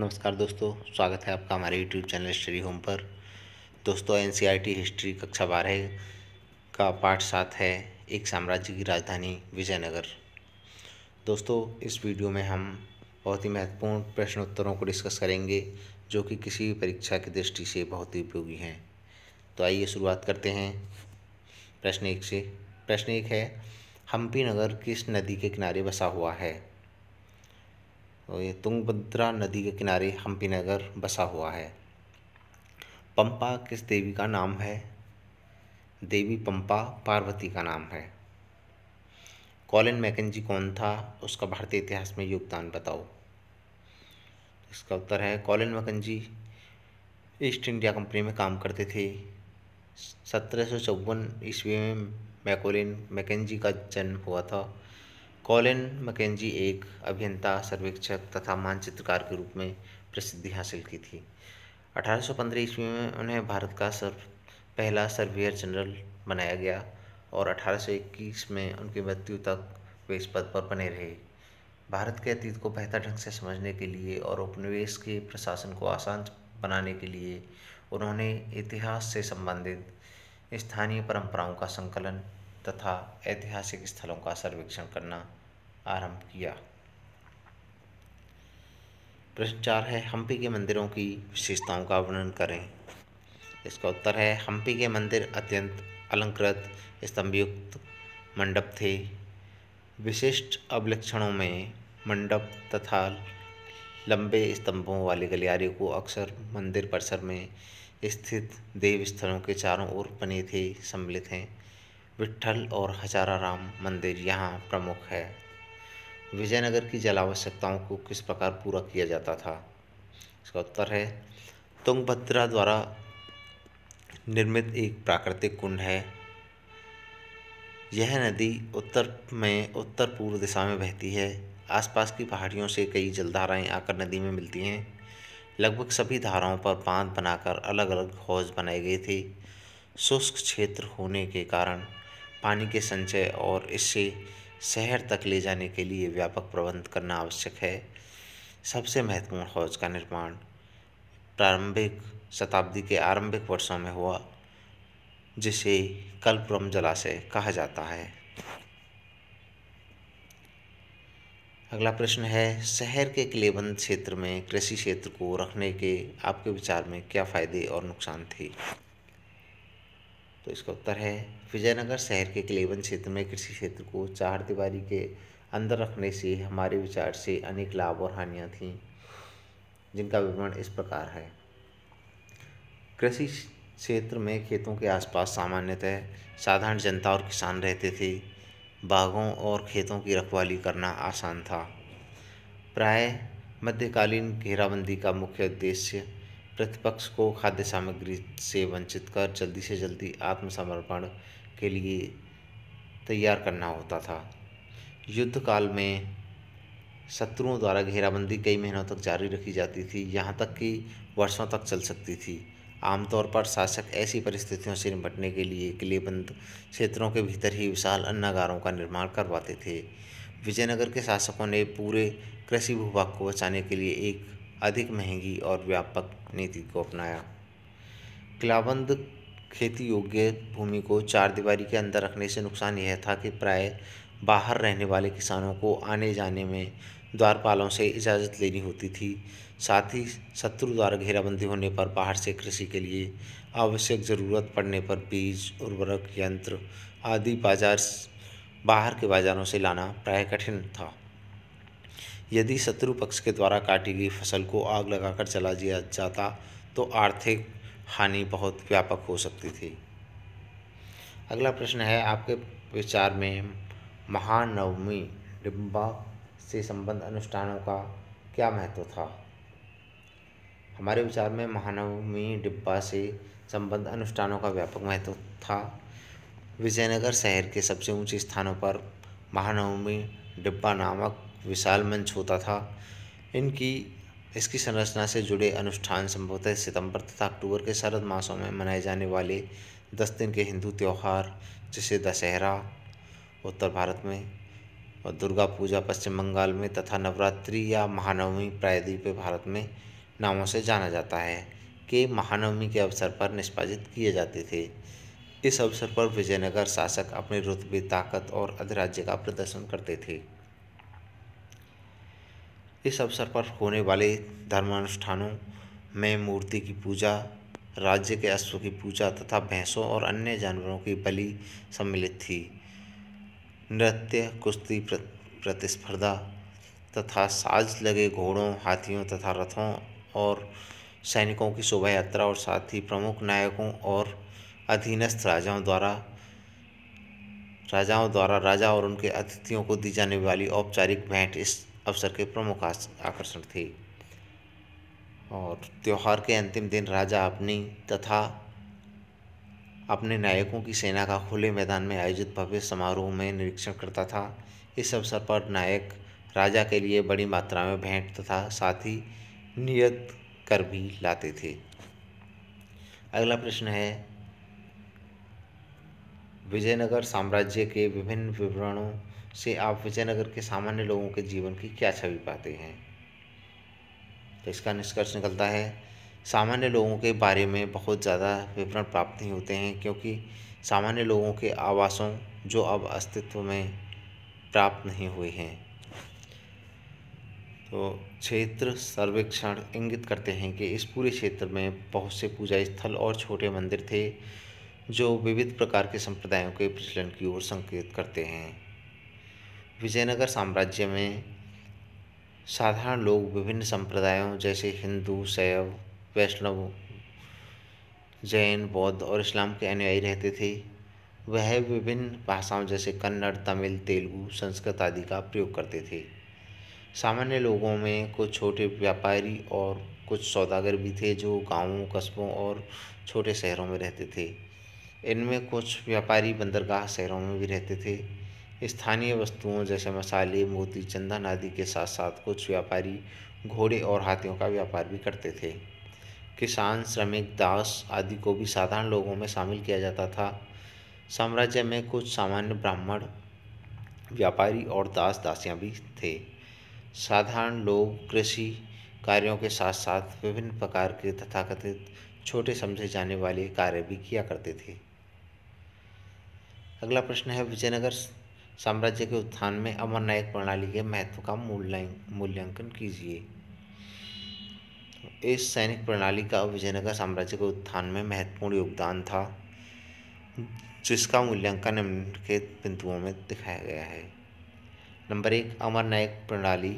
नमस्कार दोस्तों स्वागत है आपका हमारे यूट्यूब चैनल स्टडी होम पर दोस्तों एन हिस्ट्री e कक्षा बारह का पाठ सात है एक साम्राज्य की राजधानी विजयनगर दोस्तों इस वीडियो में हम बहुत ही महत्वपूर्ण प्रश्नोत्तरों को डिस्कस करेंगे जो कि किसी भी परीक्षा की दृष्टि से बहुत ही उपयोगी हैं तो आइए शुरुआत करते हैं प्रश्न एक से प्रश्न एक है हम्पी नगर किस नदी के किनारे बसा हुआ है और ये तुंगभद्रा नदी के किनारे हम्पी नगर बसा हुआ है पंपा किस देवी का नाम है देवी पंपा पार्वती का नाम है कॉलिन मैकेजी कौन था उसका भारतीय इतिहास में योगदान बताओ इसका उत्तर है Colin Mackenzie East India Company में काम करते थे सत्रह सौ चौवन ईस्वी में मैकोलिन मैकेजी का जन्म हुआ था कॉलिन मकेंजी एक अभियंता सर्वेक्षक तथा मानचित्रकार के रूप में प्रसिद्धि हासिल की थी 1815 ईस्वी में उन्हें भारत का सर्व पहला सर्वेयर जनरल बनाया गया और 1821 में उनकी मृत्यु तक वे इस पद पर बने रहे भारत के अतीत को बेहतर ढंग से समझने के लिए और उपनिवेश के प्रशासन को आसान बनाने के लिए उन्होंने इतिहास से संबंधित स्थानीय परंपराओं का संकलन तथा ऐतिहासिक स्थलों का सर्वेक्षण करना आरंभ किया प्रश्न चार है हम्पी के मंदिरों की विशेषताओं का वर्णन करें इसका उत्तर है हम्पी के मंदिर अत्यंत अलंकृत स्तंभयुक्त मंडप थे विशिष्ट अवलक्षणों में मंडप तथा लंबे स्तंभों वाली गलियारे को अक्सर मंदिर परिसर में स्थित देव स्थलों के चारों ओर बने थे सम्मिलित हैं विट्ठल और हजारा राम मंदिर यहाँ प्रमुख है विजयनगर की जल आवश्यकताओं को किस प्रकार पूरा किया जाता था इसका उत्तर है तुंगभद्रा द्वारा निर्मित एक प्राकृतिक कुंड है यह नदी उत्तर में उत्तर पूर्व दिशा में बहती है आसपास की पहाड़ियों से कई जलधाराएं आकर नदी में मिलती हैं लगभग सभी धाराओं पर बांध बनाकर अलग अलग हौज बनाए गए थे शुष्क क्षेत्र होने के कारण पानी के संचय और इससे शहर तक ले जाने के लिए व्यापक प्रबंध करना आवश्यक है सबसे महत्वपूर्ण हौज का निर्माण प्रारंभिक शताब्दी के आरंभिक वर्षों में हुआ जिसे कलपुरम जलाशय कहा जाता है अगला प्रश्न है शहर के किलेबंद क्षेत्र में कृषि क्षेत्र को रखने के आपके विचार में क्या फ़ायदे और नुकसान थे तो इसका उत्तर है विजयनगर शहर के क्लेवन क्षेत्र में कृषि क्षेत्र को चार दीवारी के अंदर रखने से हमारे विचार से अनेक लाभ और हानियाँ थीं जिनका विवरण इस प्रकार है कृषि क्षेत्र में खेतों के आसपास सामान्यतः साधारण जनता और किसान रहते थे बागों और खेतों की रखवाली करना आसान था प्राय मध्यकालीन घेराबंदी का मुख्य उद्देश्य प्रतिपक्ष को खाद्य सामग्री से वंचित कर जल्दी से जल्दी आत्मसमर्पण के लिए तैयार करना होता था युद्ध काल में शत्रुओं द्वारा घेराबंदी कई महीनों तक जारी रखी जाती थी यहाँ तक कि वर्षों तक चल सकती थी आमतौर पर शासक ऐसी परिस्थितियों से निपटने के लिए किलेबंद क्षेत्रों के भीतर ही विशाल अन्नागारों का निर्माण करवाते थे विजयनगर के शासकों ने पूरे कृषि भूभाग को बचाने के लिए एक अधिक महंगी और व्यापक नीति को अपनाया किलाबंद खेती योग्य भूमि को चार दीवारी के अंदर रखने से नुकसान यह था कि प्राय बाहर रहने वाले किसानों को आने जाने में द्वारपालों से इजाज़त लेनी होती थी साथ ही शत्रु द्वारा घेराबंदी होने पर बाहर से कृषि के लिए आवश्यक ज़रूरत पड़ने पर बीज उर्वरक यंत्र आदि बाजार बाहर के बाज़ारों से लाना प्राय कठिन था यदि शत्रु पक्ष के द्वारा काटी गई फसल को आग लगाकर चला दिया जाता तो आर्थिक हानि बहुत व्यापक हो सकती थी अगला प्रश्न है आपके विचार में महानवमी डिब्बा से संबंध अनुष्ठानों का क्या महत्व था हमारे विचार में महानवमी डिब्बा से संबद्ध अनुष्ठानों का व्यापक महत्व था विजयनगर शहर के सबसे ऊंचे स्थानों पर महानवमी डिब्बा नामक विशाल मंच होता था इनकी इसकी संरचना से जुड़े अनुष्ठान संभवतः सितंबर तथा अक्टूबर के शरद मासों में मनाए जाने वाले दस दिन के हिंदू त्यौहार जैसे दशहरा उत्तर भारत में और दुर्गा पूजा पश्चिम बंगाल में तथा नवरात्रि या महानवमी प्रायद्वीप भारत में नामों से जाना जाता है के महानवमी के अवसर पर निष्पादित किए जाते थे इस अवसर पर विजयनगर शासक अपनी रुतबे ताकत और अधिराज्य का प्रदर्शन करते थे इस अवसर पर होने वाले धर्मानुष्ठानों में मूर्ति की पूजा राज्य के अश्व की पूजा तथा भैंसों और अन्य जानवरों की बलि सम्मिलित थी नृत्य कुश्ती प्रतिस्पर्धा तथा साज लगे घोड़ों हाथियों तथा रथों और सैनिकों की शोभा यात्रा और साथ ही प्रमुख नायकों और अधीनस्थ राजाओं द्वारा राजाओं द्वारा राजा और उनके अतिथियों को दी जाने वाली औपचारिक भेंट इस अवसर के प्रमुख आकर्षण थे और त्यौहार के अंतिम दिन राजा अपनी तथा अपने नायकों की सेना का खुले मैदान में आयोजित भव्य समारोह में निरीक्षण करता था इस अवसर पर नायक राजा के लिए बड़ी मात्रा में भेंट तथा साथ ही नियत कर भी लाते थे अगला प्रश्न है विजयनगर साम्राज्य के विभिन्न विवरणों से आप विजयनगर के सामान्य लोगों के जीवन की क्या छवि पाते हैं तो इसका निष्कर्ष निकलता है सामान्य लोगों के बारे में बहुत ज़्यादा विवरण प्राप्त नहीं होते हैं क्योंकि सामान्य लोगों के आवासों जो अब अस्तित्व में प्राप्त नहीं हुए हैं तो क्षेत्र सर्वेक्षण इंगित करते हैं कि इस पूरे क्षेत्र में बहुत से पूजा स्थल और छोटे मंदिर थे जो विविध प्रकार के संप्रदायों के प्रचलन की ओर संकेत करते हैं विजयनगर साम्राज्य में साधारण लोग विभिन्न संप्रदायों जैसे हिंदू शैव वैष्णव जैन बौद्ध और इस्लाम के अनुयायी रहते थे वह विभिन्न भाषाओं जैसे कन्नड़ तमिल तेलुगु संस्कृत आदि का प्रयोग करते थे सामान्य लोगों में कुछ छोटे व्यापारी और कुछ सौदागर भी थे जो गांवों कस्बों और छोटे शहरों में रहते थे इनमें कुछ व्यापारी बंदरगाह शहरों में भी रहते थे स्थानीय वस्तुओं जैसे मसाले मोती चंदन आदि के साथ साथ कुछ व्यापारी घोड़े और हाथियों का व्यापार भी करते थे किसान श्रमिक दास आदि को भी साधारण लोगों में शामिल किया जाता था साम्राज्य में कुछ सामान्य ब्राह्मण व्यापारी और दास दासियां भी थे साधारण लोग कृषि कार्यों के साथ साथ विभिन्न प्रकार के तथाकथित छोटे समझे जाने वाले कार्य भी किया करते थे अगला प्रश्न है विजयनगर साम्राज्य के उत्थान में अमर नायक प्रणाली के महत्व का मूल्यांकन कीजिए इस सैनिक प्रणाली का विजयनगर साम्राज्य के उत्थान में महत्वपूर्ण योगदान था जिसका मूल्यांकन निम्नलिखित बिंदुओं में दिखाया गया है नंबर एक अमर नायक प्रणाली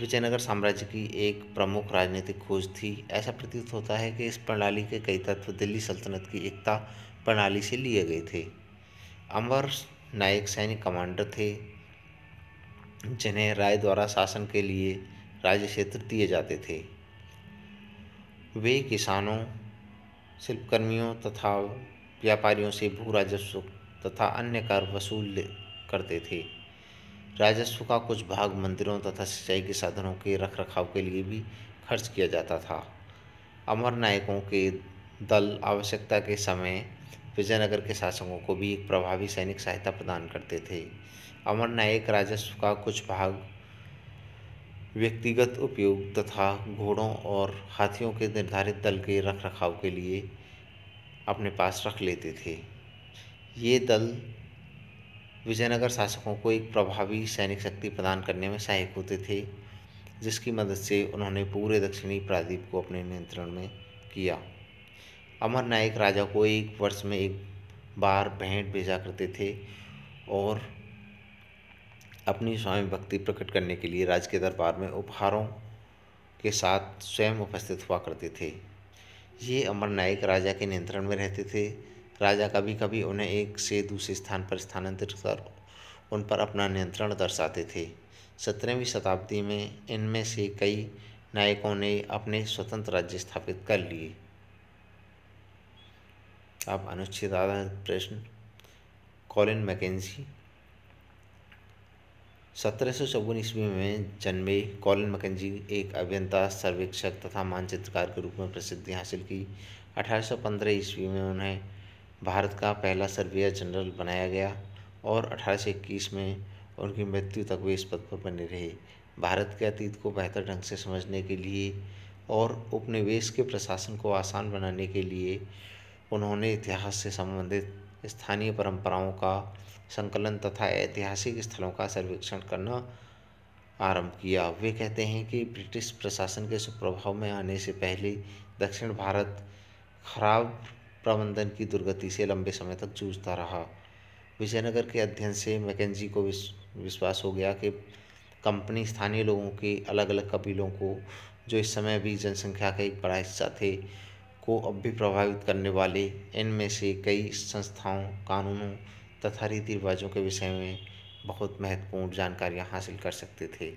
विजयनगर साम्राज्य की एक प्रमुख राजनीतिक खोज थी ऐसा प्रतीत होता है कि इस प्रणाली के कई तत्व दिल्ली सल्तनत की एकता प्रणाली से लिए गए थे अमर नायक सैनिक कमांडर थे जिन्हें राय द्वारा शासन के लिए राज्य क्षेत्र दिए जाते थे वे किसानों शिल्पकर्मियों तथा व्यापारियों से भू राजस्व तथा अन्य कर वसूल करते थे राजस्व का कुछ भाग मंदिरों तथा सिंचाई के साधनों के रख रखाव के लिए भी खर्च किया जाता था अमर नायकों के दल आवश्यकता के समय विजयनगर के शासकों को भी एक प्रभावी सैनिक सहायता प्रदान करते थे अमर नायक राजस्व का कुछ भाग व्यक्तिगत उपयोग तथा घोड़ों और हाथियों के निर्धारित दल के रख रखाव के लिए अपने पास रख लेते थे ये दल विजयनगर शासकों को एक प्रभावी सैनिक शक्ति प्रदान करने में सहायक होते थे जिसकी मदद से उन्होंने पूरे दक्षिणी प्रादीप को अपने नियंत्रण में किया अमर नायक राजा को एक वर्ष में एक बार भेंट भेजा करते थे और अपनी स्वामी भक्ति प्रकट करने के लिए राज के दरबार में उपहारों के साथ स्वयं उपस्थित हुआ करते थे ये अमर नायक राजा के नियंत्रण में रहते थे राजा कभी कभी उन्हें एक से दूसरे स्थान पर स्थानांतरित कर उन पर अपना नियंत्रण दर्शाते थे सत्रहवीं शताब्दी में इनमें से कई नायकों ने अपने स्वतंत्र राज्य स्थापित कर लिए साहब अनुच्छेद प्रश्न कॉलिन मैकेजी सत्रह सौ चौवन ईस्वी में जन्मे कॉलिन मैकेजी एक अभियंता सर्वेक्षक तथा मानचित्रकार के रूप में प्रसिद्धि हासिल की अठारह सौ पंद्रह ईस्वी में उन्हें भारत का पहला सर्वेयर जनरल बनाया गया और अठारह सौ इक्कीस में उनकी मृत्यु तक वे इस पद पर बने रहे भारत के अतीत को बेहतर ढंग से समझने के लिए और उपनिवेश के प्रशासन को आसान बनाने के लिए उन्होंने इतिहास से संबंधित स्थानीय परंपराओं का संकलन तथा ऐतिहासिक स्थलों का सर्वेक्षण करना आरंभ किया वे कहते हैं कि ब्रिटिश प्रशासन के सुप्रभाव में आने से पहले दक्षिण भारत खराब प्रबंधन की दुर्गति से लंबे समय तक जूझता रहा विजयनगर के अध्ययन से मैकेजी को विश्वास हो गया कि कंपनी स्थानीय लोगों के अलग अलग कबीलों को जो इस समय भी जनसंख्या का एक बड़ा हिस्सा थे को अब भी प्रभावित करने वाले इनमें से कई संस्थाओं कानूनों तथा रीति रिवाजों के विषय में बहुत महत्वपूर्ण जानकारियां हासिल कर सकते थे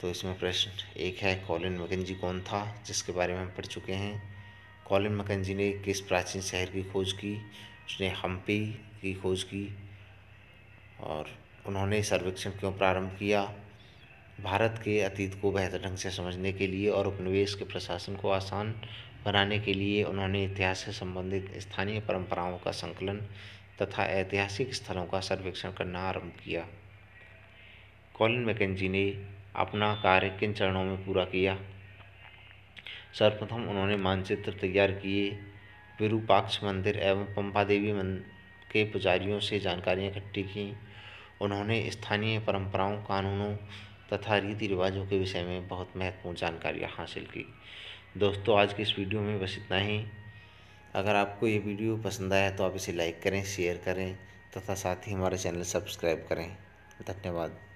तो इसमें प्रश्न एक है कॉलिन मकंजी कौन था जिसके बारे में हम पढ़ चुके हैं कॉलिन मकंजी ने किस प्राचीन शहर की खोज की उसने हम्पी की खोज की और उन्होंने सर्वेक्षण क्यों प्रारंभ किया भारत के अतीत को बेहतर ढंग से समझने के लिए और उपनिवेश के प्रशासन को आसान बनाने के लिए उन्होंने इतिहास से संबंधित स्थानीय परंपराओं का संकलन तथा ऐतिहासिक स्थलों का सर्वेक्षण करना आरंभ किया कॉलिन मैकेजी ने अपना कार्य किन चरणों में पूरा किया सर्वप्रथम उन्होंने मानचित्र तैयार किए विरूपाक्ष मंदिर एवं पंपा देवी के पुजारियों से जानकारियाँ इकट्ठी की उन्होंने स्थानीय परंपराओं कानूनों तथा रीति रिवाजों के विषय में बहुत महत्वपूर्ण जानकारियाँ हासिल की दोस्तों आज के इस वीडियो में बस इतना ही अगर आपको ये वीडियो पसंद आया तो आप इसे लाइक करें शेयर करें तथा साथ ही हमारे चैनल सब्सक्राइब करें धन्यवाद